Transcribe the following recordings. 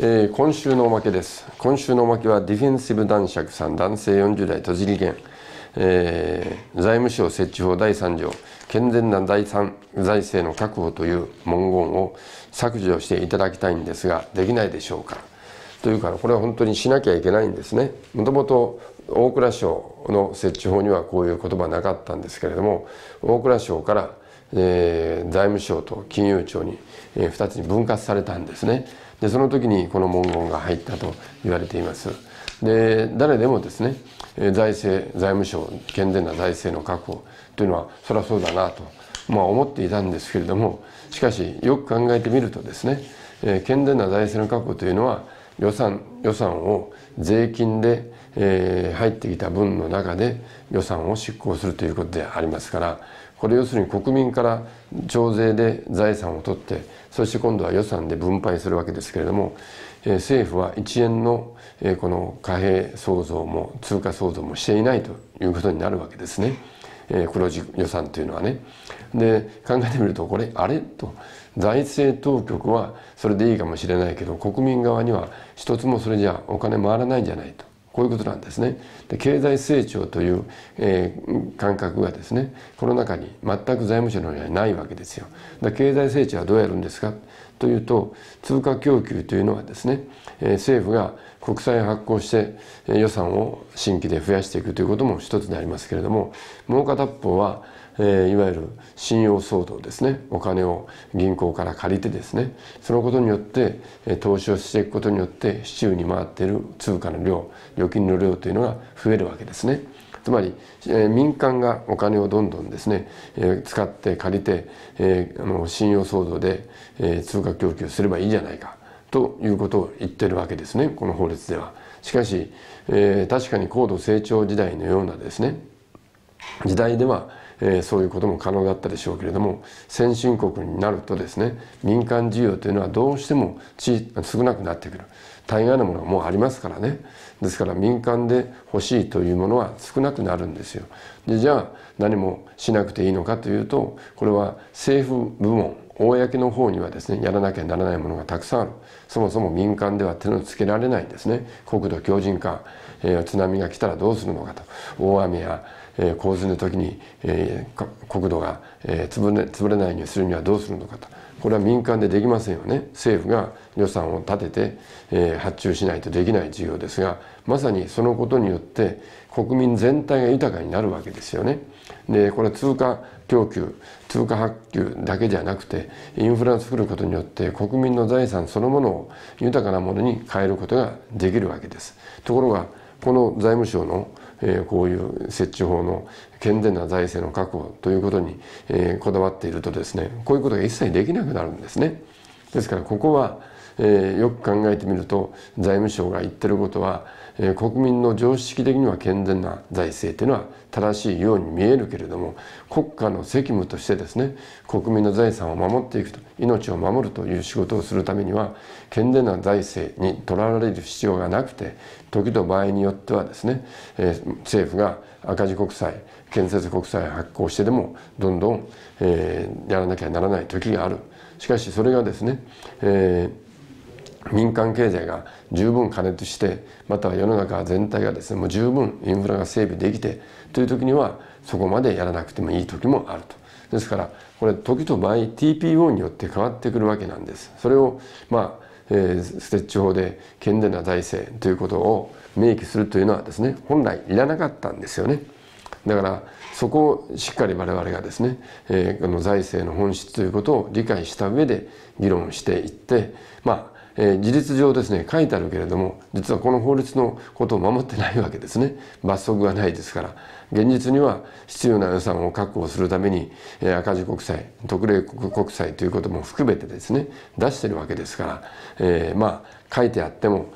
えー、今週のおまけです今週のおまけはディフェンシブ男爵さん男性40代栃木県、えー、財務省設置法第3条健全な財産財政の確保という文言を削除していただきたいんですができないでしょうかというかこれは本当にしなきゃいけないんですねもともと大蔵省の設置法にはこういう言葉なかったんですけれども大蔵省からえー、財務省と金融庁に、えー、2つに分割されたんですねでその時にこの文言が入ったと言われていますで誰でもですね財政財務省健全な財政の確保というのはそりゃそうだなと、まあ、思っていたんですけれどもしかしよく考えてみるとですね健全な財政の確保というのは予算予算を税金でえー、入ってきた分の中で予算を執行するということでありますからこれ要するに国民から徴税で財産を取ってそして今度は予算で分配するわけですけれども、えー、政府は1円の、えー、この貨幣創造も通貨創造もしていないということになるわけですね、えー、黒字予算というのはね。で考えてみるとこれあれと財政当局はそれでいいかもしれないけど国民側には一つもそれじゃお金回らないんじゃないと。こういうことなんですね。で経済成長という、えー、感覚がですねこの中に全く財務省のようにはないわけですよ。だ経済成長はどうやるんですかというと通貨供給というのはですね、えー、政府が国債を発行して、えー、予算を新規で増やしていくということも一つでありますけれどももう片方はえいわゆる信用騒動ですねお金を銀行から借りてですねそのことによって、え投資をしていくことによって市中に回っている通貨の量預金の量というのが増えるわけですね。つまり、え民間がお金をどんどんですね、え使って借りて、えあの信用騒動で、え通貨供給すればいいじゃないかということを言ってるわけですねこの法律では。しかし、え確かに高度成長時代のようなですね時代ではえー、そういうことも可能だったでしょうけれども先進国になるとですね民間需要というのはどうしても少なくなってくる大概のものがもうありますからねですから民間で欲しいというものは少なくなるんですよでじゃあ何もしなくていいのかというとこれは政府部門公の方にはですねやらなきゃならないものがたくさんあるそもそも民間では手のつけられないんですね国土強靭化、えー、津波が来たらどうするのかと大雨や洪水の時に国土が潰れないようにするにはどうするのかとこれは民間でできませんよね政府が予算を立てて発注しないとできない事業ですがまさにそのことによって国民全体が豊かになるわけですよね。でこれは通貨供給通貨発給だけじゃなくてインフラを作ることによって国民の財産そのものを豊かなものに変えることができるわけです。ところがこの財務省のえこういう設置法の健全な財政の確保ということに、えこだわっているとですねこういうことが一切できなくなるんですね。ですからここはえー、よく考えてみると財務省が言ってることは、えー、国民の常識的には健全な財政というのは正しいように見えるけれども国家の責務としてですね国民の財産を守っていくと命を守るという仕事をするためには健全な財政にとらわれる必要がなくて時と場合によってはですね、えー、政府が赤字国債建設国債を発行してでもどんどん、えー、やらなきゃならない時がある。しかしそれがですね、えー民間経済が十分加熱してまたは世の中全体がですねもう十分インフラが整備できてという時にはそこまでやらなくてもいい時もあると。ですからこれ時と場合 TPO によって変わってくるわけなんです。それをまあ、えー、ステッチ法で健全な財政ということを明記するというのはですね本来いらなかったんですよね。だからそこをしっかり我々がですね、えー、この財政の本質ということを理解した上で議論していってまあえ事実上ですね書いてあるけれども実はこの法律のことを守ってないわけですね罰則がないですから現実には必要な予算を確保するために、え赤字国債特例国債ということも含めてですね出してるわけですから、えー、まあ書いてあっても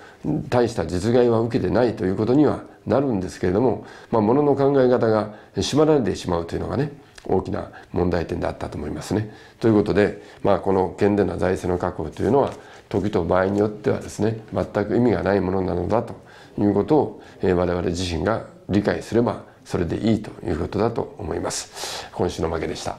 大した実害は受けてないということにはなるんですけれども、まあ、ものの考え方が縛られてしまうというのがね大きな問題点だったと思いますね。ということで、まあ、この県での財政の確保というのは時と場合によってはですね全く意味がないものなのだということを、えー、我々自身が理解すればそれでいいということだと思います。今週の負けでした